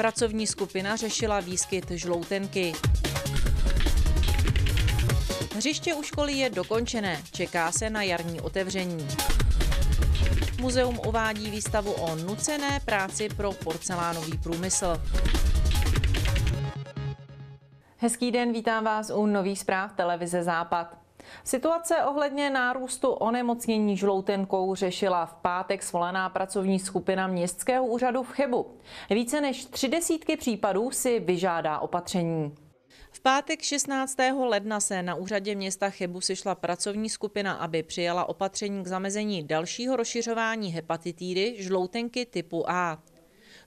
Pracovní skupina řešila výskyt žloutenky. Hřiště u školy je dokončené, čeká se na jarní otevření. Muzeum uvádí výstavu o nucené práci pro porcelánový průmysl. Hezký den, vítám vás u nových zpráv televize Západ. Situace ohledně nárůstu onemocnění žloutenkou řešila v pátek svolená pracovní skupina městského úřadu v Chebu. Více než tři desítky případů si vyžádá opatření. V pátek 16. ledna se na úřadě města Chebu sešla pracovní skupina, aby přijala opatření k zamezení dalšího rozšiřování hepatitidy žloutenky typu A.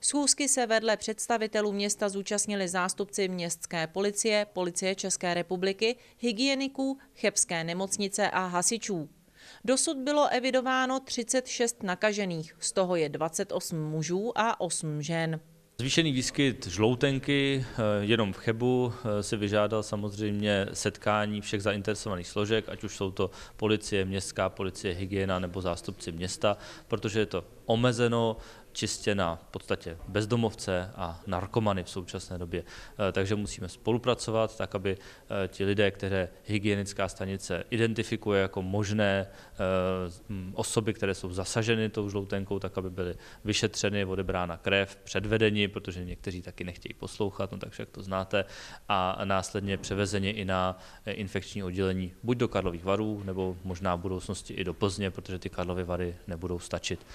Schůzky se vedle představitelů města zúčastnili zástupci městské policie, policie České republiky, hygieniků, chebské nemocnice a hasičů. Dosud bylo evidováno 36 nakažených, z toho je 28 mužů a 8 žen. Zvýšený výskyt žloutenky eh, jenom v Chebu eh, si vyžádal samozřejmě setkání všech zainteresovaných složek, ať už jsou to policie, městská policie, hygiena nebo zástupci města, protože je to omezeno čistě na v podstatě bezdomovce a narkomany v současné době. Eh, takže musíme spolupracovat tak, aby eh, ti lidé, které hygienická stanice identifikuje jako možné eh, osoby, které jsou zasaženy tou žloutenkou, tak aby byly vyšetřeny, odebrána krev, předvedeni, protože někteří taky nechtějí poslouchat, no takže jak to znáte, a následně převezeni i na infekční oddělení, buď do Karlových varů, nebo možná v budoucnosti i do Plzně, protože ty Karlovy vary nebudou stačit.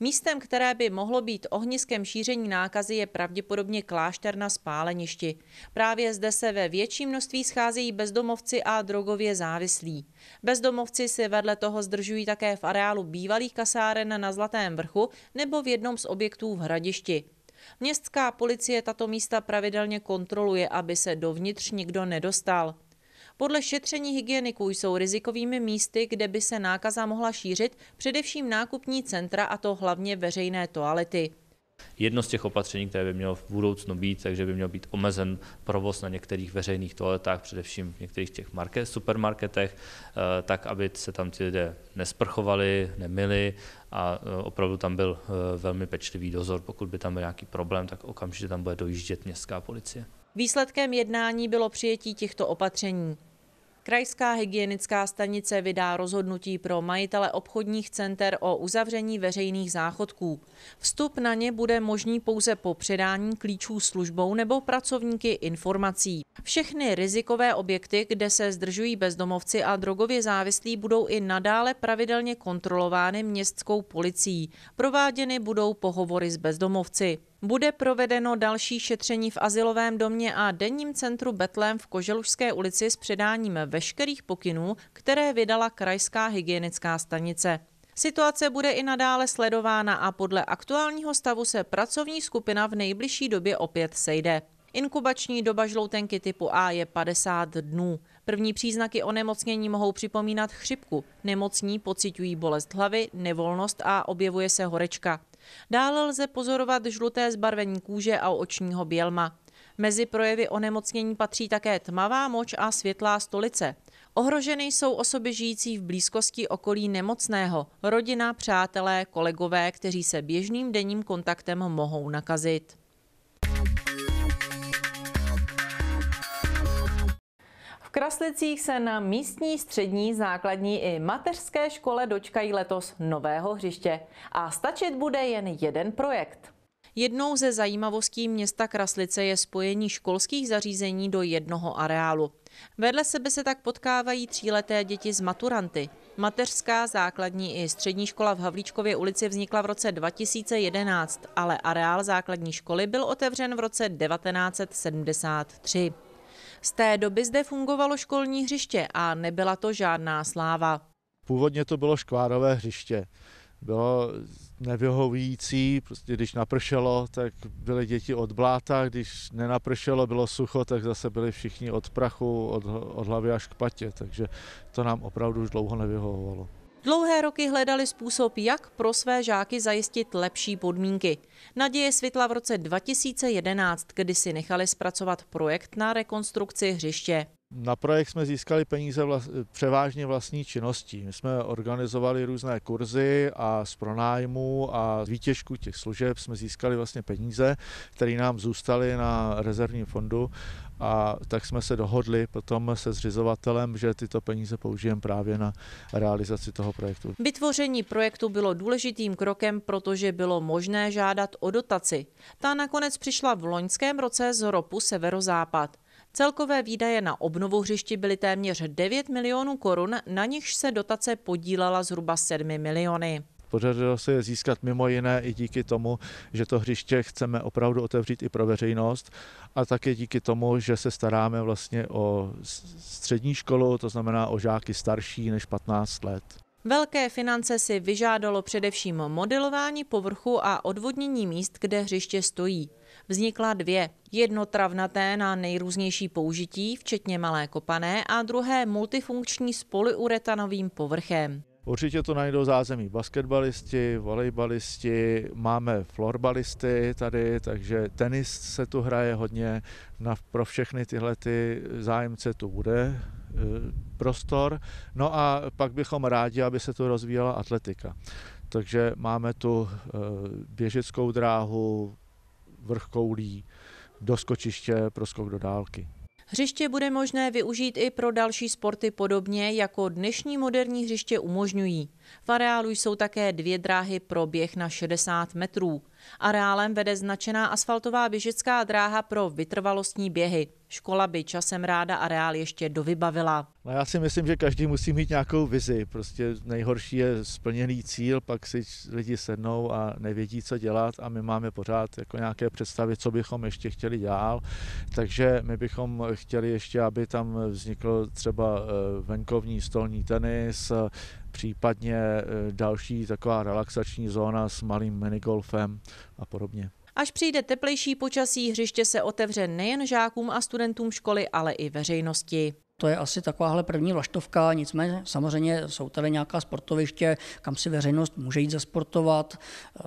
Místem, které by mohlo být ohniskem šíření nákazy, je pravděpodobně klášter na spáleništi. Právě zde se ve větším množství scházejí bezdomovci a drogově závislí. Bezdomovci si vedle toho zdržují také v areálu bývalých kasáren na Zlatém vrchu nebo v jednom z objektů v Hradišti. Městská policie tato místa pravidelně kontroluje, aby se dovnitř nikdo nedostal. Podle šetření hygieniků jsou rizikovými místy, kde by se nákaza mohla šířit, především nákupní centra a to hlavně veřejné toalety. Jedno z těch opatření, které by mělo v budoucnu být, takže by měl být omezen provoz na některých veřejných toaletách, především v některých těch market, supermarketech, eh, tak, aby se tam ti lidé nesprchovali, nemili a eh, opravdu tam byl eh, velmi pečlivý dozor. Pokud by tam byl nějaký problém, tak okamžitě tam bude dojíždět městská policie. Výsledkem jednání bylo přijetí těchto opatření. Krajská hygienická stanice vydá rozhodnutí pro majitele obchodních center o uzavření veřejných záchodků. Vstup na ně bude možný pouze po předání klíčů službou nebo pracovníky informací. Všechny rizikové objekty, kde se zdržují bezdomovci a drogově závislí, budou i nadále pravidelně kontrolovány městskou policií. Prováděny budou pohovory s bezdomovci. Bude provedeno další šetření v asilovém domě a denním centru Betlém v Koželužské ulici s předáním veškerých pokynů, které vydala krajská hygienická stanice. Situace bude i nadále sledována a podle aktuálního stavu se pracovní skupina v nejbližší době opět sejde. Inkubační doba žloutenky typu A je 50 dnů. První příznaky onemocnění mohou připomínat chřipku. Nemocní pocitují bolest hlavy, nevolnost a objevuje se horečka. Dále lze pozorovat žluté zbarvení kůže a očního bělma. Mezi projevy onemocnění patří také tmavá moč a světlá stolice. Ohroženy jsou osoby žijící v blízkosti okolí nemocného, rodina, přátelé, kolegové, kteří se běžným denním kontaktem mohou nakazit. Kraslicích se na místní střední, základní i mateřské škole dočkají letos nového hřiště a stačit bude jen jeden projekt. Jednou ze zajímavostí města Kraslice je spojení školských zařízení do jednoho areálu. Vedle sebe se tak potkávají tříleté děti z maturanty. Mateřská, základní i střední škola v Havlíčkově ulici vznikla v roce 2011, ale areál základní školy byl otevřen v roce 1973. Z té doby zde fungovalo školní hřiště a nebyla to žádná sláva. Původně to bylo škvárové hřiště. Bylo nevyhovující, prostě když napršelo, tak byly děti od bláta, když nenapršelo, bylo sucho, tak zase byli všichni od prachu, od, od hlavy až k patě, takže to nám opravdu už dlouho nevyhovovalo. Dlouhé roky hledali způsob, jak pro své žáky zajistit lepší podmínky. Naděje světla v roce 2011, kdy si nechali zpracovat projekt na rekonstrukci hřiště. Na projekt jsme získali peníze vlast, převážně vlastní činností. My jsme organizovali různé kurzy a z pronájmu a z výtěžku těch služeb jsme získali vlastně peníze, které nám zůstaly na rezervním fondu a tak jsme se dohodli potom se zřizovatelem, že tyto peníze použijeme právě na realizaci toho projektu. Vytvoření projektu bylo důležitým krokem, protože bylo možné žádat o dotaci. Ta nakonec přišla v loňském roce z ropu Severozápad. Celkové výdaje na obnovu hřišti byly téměř 9 milionů korun, na nichž se dotace podílela zhruba 7 miliony. Podařilo se je získat mimo jiné i díky tomu, že to hřiště chceme opravdu otevřít i pro veřejnost a také díky tomu, že se staráme vlastně o střední školu, to znamená o žáky starší než 15 let. Velké finance si vyžádalo především modelování povrchu a odvodnění míst, kde hřiště stojí. Vznikla dvě. Jedno travnaté na nejrůznější použití, včetně malé kopané, a druhé multifunkční s polyuretanovým povrchem. Určitě to najdou zázemí basketbalisti, volejbalisti, máme florbalisty tady, takže tenis se tu hraje hodně. Na, pro všechny tyhle ty zájemce tu bude e, prostor. No a pak bychom rádi, aby se tu rozvíjela atletika. Takže máme tu e, běžeckou dráhu, vrchkoulí, doskočiště, proskok do dálky. Hřiště bude možné využít i pro další sporty podobně, jako dnešní moderní hřiště umožňují. V areálu jsou také dvě dráhy pro běh na 60 metrů. Areálem vede značená asfaltová běžecká dráha pro vytrvalostní běhy. Škola by časem ráda areál ještě dovybavila. No já si myslím, že každý musí mít nějakou vizi. Prostě nejhorší je splněný cíl, pak si lidi sednou a nevědí, co dělat a my máme pořád jako nějaké představy, co bychom ještě chtěli dál. Takže my bychom chtěli ještě, aby tam vznikl třeba eh, venkovní stolní tenis, případně eh, další taková relaxační zóna s malým minigolfem a podobně. Až přijde teplejší počasí, hřiště se otevře nejen žákům a studentům školy, ale i veřejnosti. To je asi takováhle první vlaštovka, nicméně samozřejmě jsou tady nějaká sportoviště, kam si veřejnost může jít zasportovat, eh,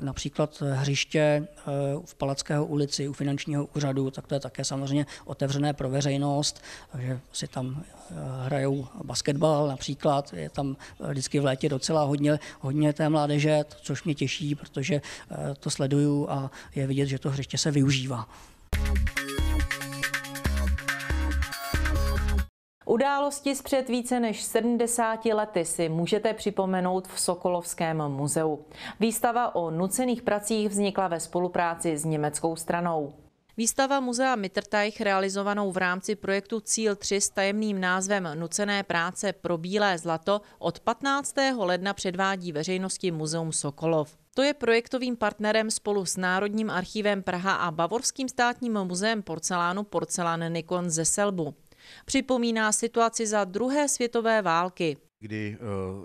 například hřiště eh, v Palackého ulici u finančního úřadu, tak to je také samozřejmě otevřené pro veřejnost, takže si tam eh, hrajou basketbal například, je tam vždycky v létě docela hodně, hodně té mládeže, což mě těší, protože to sleduju a je vidět, že to hřiště se využívá. Události z před více než 70 lety si můžete připomenout v Sokolovském muzeu. Výstava o nucených pracích vznikla ve spolupráci s německou stranou. Výstava muzea Mitterteich, realizovanou v rámci projektu Cíl 3 s tajemným názvem Nucené práce pro bílé zlato, od 15. ledna předvádí veřejnosti Muzeum Sokolov. To je projektovým partnerem spolu s Národním archivem Praha a Bavorským státním muzeem porcelánu Porcelán Nikon ze Selbu. Připomíná situaci za druhé světové války kdy eh,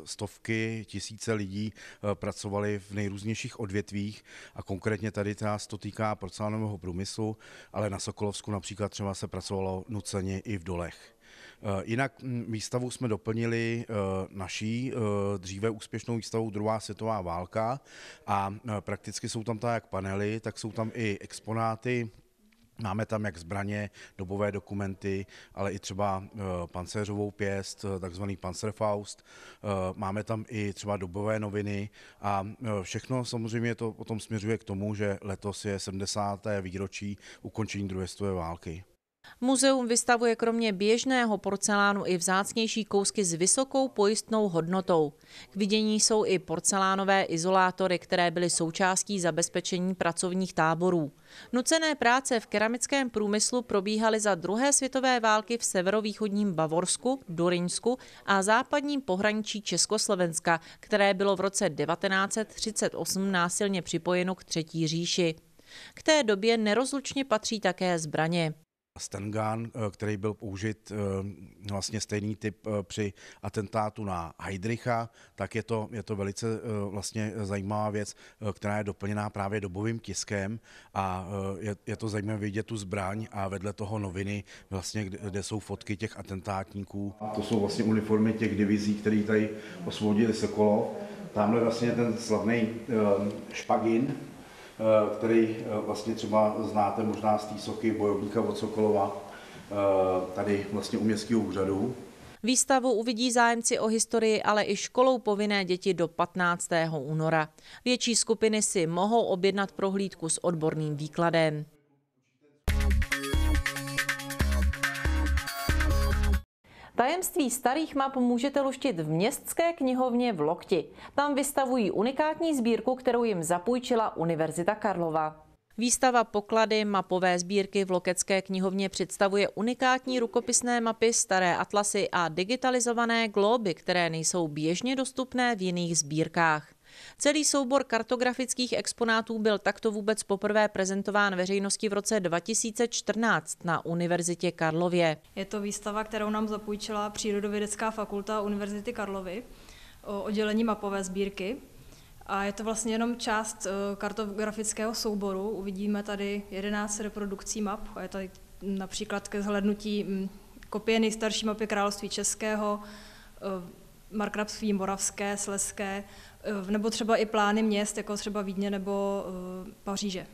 stovky, tisíce lidí eh, pracovali v nejrůznějších odvětvích a konkrétně tady nás to týká porcelánového průmyslu, ale na Sokolovsku například třeba se pracovalo nuceně i v dolech. Eh, jinak hm, výstavu jsme doplnili naší dříve úspěšnou výstavou druhá světová válka a prakticky jsou tam ta jak panely, tak jsou tam i exponáty Máme tam jak zbraně, dobové dokumenty, ale i třeba eh, pancéřovou pěst, eh, takzvaný Panzerfaust. Eh, máme tam i třeba dobové noviny a všechno samozřejmě to potom směřuje k tomu, že letos je 70. výročí ukončení druhé světové války. Muzeum vystavuje kromě běžného porcelánu i vzácnější kousky s vysokou pojistnou hodnotou. K vidění jsou i porcelánové izolátory, které byly součástí zabezpečení pracovních táborů. Nucené práce v keramickém průmyslu probíhaly za druhé světové války v severovýchodním Bavorsku, Durinsku a západním pohraničí Československa, které bylo v roce 1938 násilně připojeno k Třetí říši. K té době nerozlučně patří také zbraně. Stengan, eh, který byl použit eh, vlastně stejný typ eh, při atentátu na Heidricha, tak je to, je to velice vlastně zajímavá věc, která je doplněná právě dobovým tiskem a je, je to zajímavé vidět tu zbraň a vedle toho noviny, vlastně, kde, kde jsou fotky těch atentátníků. To jsou vlastně uniformy těch divizí, které tady osvobodili Sokolov. Tamhle vlastně ten slavný špagin, Eh, který eh, vlastně třeba znáte možná z té soky bojovníka od Sokolova, eh, tady vlastně u městského úřadu. Výstavu uvidí zájemci o historii, ale i školou povinné děti do 15. února. Větší skupiny si mohou objednat prohlídku s odborným výkladem. Tajemství starých map můžete luštit v městské knihovně v Lokti. Tam vystavují unikátní sbírku, kterou jim zapůjčila Univerzita Karlova. Výstava Poklady mapové sbírky v Lokecké knihovně představuje unikátní rukopisné mapy, staré atlasy a digitalizované globy, které nejsou běžně dostupné v jiných sbírkách. Celý soubor kartografických exponátů byl takto vůbec poprvé prezentován veřejnosti v roce 2014 na Univerzitě Karlově. Je to výstava, kterou nám zapůjčila Přírodovědecká fakulta Univerzity Karlovy o oddělení mapové sbírky. A je to vlastně jenom část e, kartografického souboru. Uvidíme tady 11 reprodukcí map. A je tady například ke zhlednutí kopie nejstarší mapy Království Českého, e, markrabství moravské, sleské, eh, nebo třeba i plány měst, jako třeba Vídně nebo eh, Paříže.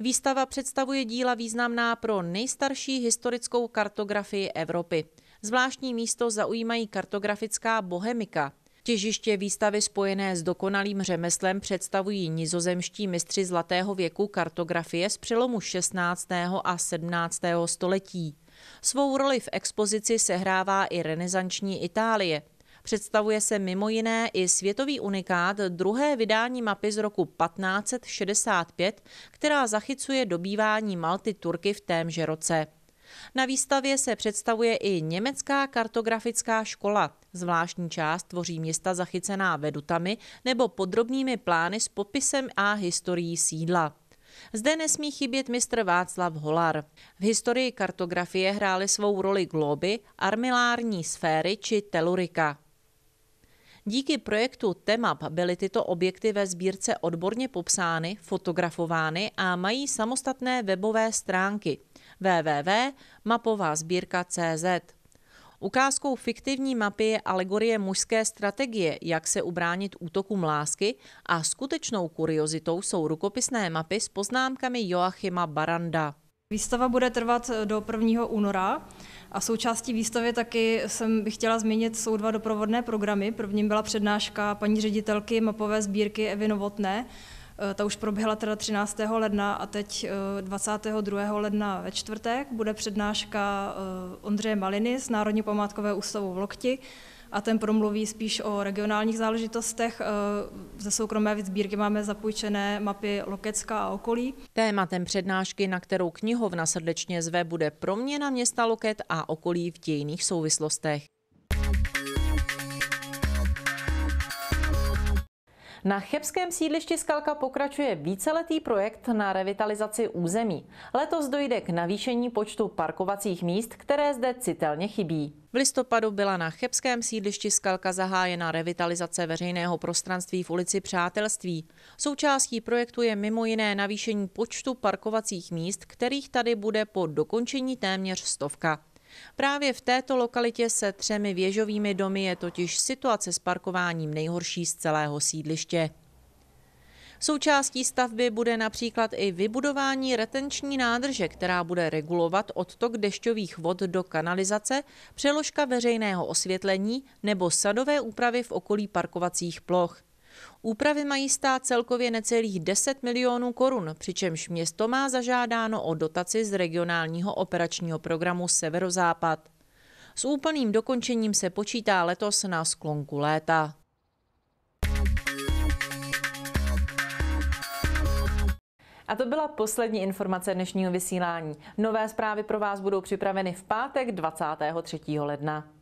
Výstava představuje díla významná pro nejstarší historickou kartografii Evropy. Zvláštní místo zaujímají kartografická bohemika. Těžiště výstavy spojené s dokonalým řemeslem představují nizozemští mistři zlatého věku kartografie z přelomu 16. a 17. století. Svou roli v expozici sehrává i renesanční Itálie, Představuje se mimo jiné i světový unikát druhé vydání mapy z roku 1565, která zachycuje dobývání Malty Turky v témže roce. Na výstavě se představuje i německá kartografická škola. Zvláštní část tvoří města zachycená vedutami nebo podrobnými plány s popisem a historií sídla. Zde nesmí chybět mistr Václav Holar. V historii kartografie hrály svou roli globy, armilární sféry či telurika. Díky projektu TEMAP byly tyto objekty ve sbírce odborně popsány, fotografovány a mají samostatné webové stránky www.mapovazbírka.cz. Ukázkou fiktivní mapy je alegorie mužské strategie, jak se ubránit útokům lásky a skutečnou kuriozitou jsou rukopisné mapy s poznámkami Joachima Baranda. Výstava bude trvat eh, do 1. února a součástí výstavy taky jsem bych chtěla zmínit, jsou dva doprovodné programy. Prvním byla přednáška paní ředitelky mapové sbírky Evy Novotné, eh, ta už proběhla teda 13. ledna a teď 22. Eh, ledna ve čtvrtek bude přednáška Ondřeje Maliny z národní památkové ústavu v Lokti a ten promluví spíš o regionálních záležitostech. Eh, ze soukromé sbírky máme zapůjčené mapy Lokecka a okolí. Tématem přednášky, na kterou knihovna srdečně zve, bude proměna města Loket a okolí v dějných souvislostech. Na chebském sídlišti Skalka pokračuje víceletý projekt na revitalizaci území. Letos dojde k navýšení počtu parkovacích míst, které zde citelně chybí. V listopadu byla na chebském sídlišti Skalka zahájena revitalizace veřejného prostranství v ulici Přátelství. Součástí projektu je mimo jiné navýšení počtu parkovacích míst, kterých tady bude po dokončení téměř stovka. Právě v této lokalitě se třemi věžovými domy je totiž situace s parkováním nejhorší z celého sídliště. Součástí stavby bude například i vybudování retenční nádrže, která bude regulovat odtok dešťových vod do kanalizace, přeložka veřejného osvětlení nebo sadové úpravy v okolí parkovacích ploch. Úpravy mají stát celkově necelých 10 milionů korun, přičemž město má zažádáno o dotaci z regionálního operačního programu Severozápad. S úplným dokončením se počítá letos na sklonku léta. A to byla poslední informace dnešního vysílání. Nové zprávy pro vás budou připraveny v pátek 23. ledna.